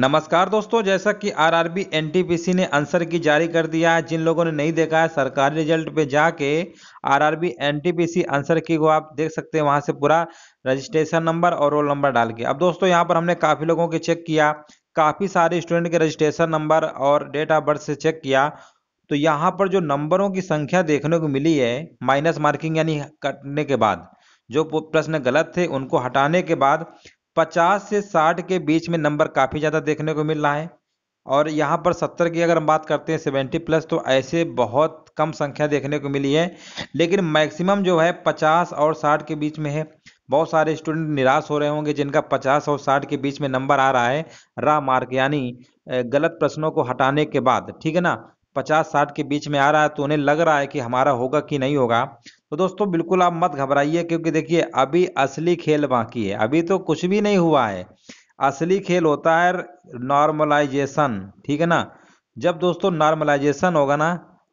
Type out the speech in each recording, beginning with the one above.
नमस्कार दोस्तों जैसा कि आरआरबी एनटीपीसी ने आंसर की जारी कर दिया है जिन लोगों ने नहीं देखा है सरकारी रिजल्ट पे जाके आरआरबी एनटीपीसी आंसर की को आप देख सकते हैं वहां से पूरा रजिस्ट्रेशन नंबर और रोल नंबर डाल के अब दोस्तों यहाँ पर हमने काफ़ी लोगों के चेक किया काफ़ी सारे स्टूडेंट के रजिस्ट्रेशन नंबर और डेट ऑफ बर्थ से चेक किया तो यहाँ पर जो नंबरों की संख्या देखने को मिली है माइनस मार्किंग यानी कटने के बाद जो प्रश्न गलत थे उनको हटाने के बाद पचास से साठ के बीच में नंबर काफ़ी ज़्यादा देखने को मिल रहा है और यहाँ पर सत्तर की अगर हम बात करते हैं सेवेंटी प्लस तो ऐसे बहुत कम संख्या देखने को मिली है लेकिन मैक्सिमम जो है पचास और साठ के बीच में है बहुत सारे स्टूडेंट निराश हो रहे होंगे जिनका पचास और साठ के बीच में नंबर आ रहा है रा मार्क यानी गलत प्रश्नों को हटाने के बाद ठीक है ना पचास साठ के बीच में आ रहा है तो उन्हें लग रहा है कि हमारा होगा कि नहीं होगा तो दोस्तों बिल्कुल आप मत घबराइए क्योंकि देखिए अभी असली खेल बाकी है अभी तो कुछ भी नहीं हुआ है असली खेल होता है नॉर्मलाइजेशन ठीक है ना जब दोस्तों नॉर्मलाइजेशन होगा ना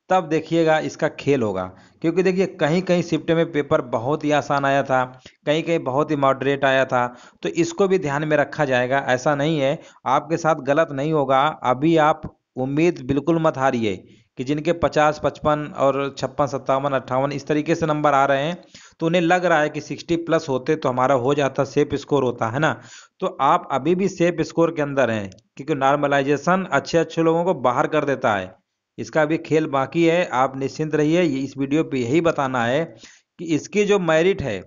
तब देखिएगा इसका खेल होगा क्योंकि देखिए कहीं कहीं शिफ्ट में पेपर बहुत ही आसान आया था कहीं कहीं बहुत ही मॉडरेट आया था तो इसको भी ध्यान में रखा जाएगा ऐसा नहीं है आपके साथ गलत नहीं होगा अभी आप उम्मीद बिल्कुल मत हारिए कि जिनके पचास पचपन और छप्पन सत्तावन अट्ठावन इस तरीके से नंबर आ रहे हैं तो उन्हें लग रहा है कि सिक्सटी प्लस होते तो हमारा हो जाता सेफ स्कोर होता है ना तो आप अभी भी सेफ स्कोर के अंदर हैं क्योंकि नॉर्मलाइजेशन अच्छे अच्छे लोगों को बाहर कर देता है इसका अभी खेल बाकी है आप निश्चिंत रहिए इस वीडियो पर यही बताना है कि इसकी जो मेरिट है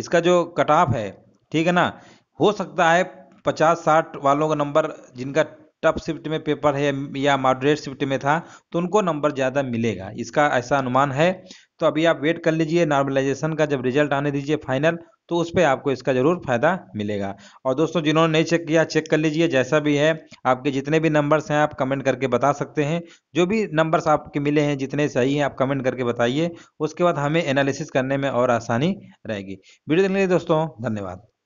इसका जो कट ऑफ है ठीक है ना हो सकता है पचास साठ वालों का नंबर जिनका टफ शिफ्ट में पेपर है या मॉडरेट शिफ्ट में था तो उनको नंबर ज़्यादा मिलेगा इसका ऐसा अनुमान है तो अभी आप वेट कर लीजिए नॉर्मलाइजेशन का जब रिजल्ट आने दीजिए फाइनल तो उस पर आपको इसका ज़रूर फायदा मिलेगा और दोस्तों जिन्होंने नहीं चेक किया चेक कर लीजिए जैसा भी है आपके जितने भी नंबर्स हैं आप कमेंट करके बता सकते हैं जो भी नंबर्स आपके मिले हैं जितने सही हैं आप कमेंट करके बताइए उसके बाद हमें एनालिसिस करने में और आसानी रहेगी वीडियो देखने के लिए दोस्तों धन्यवाद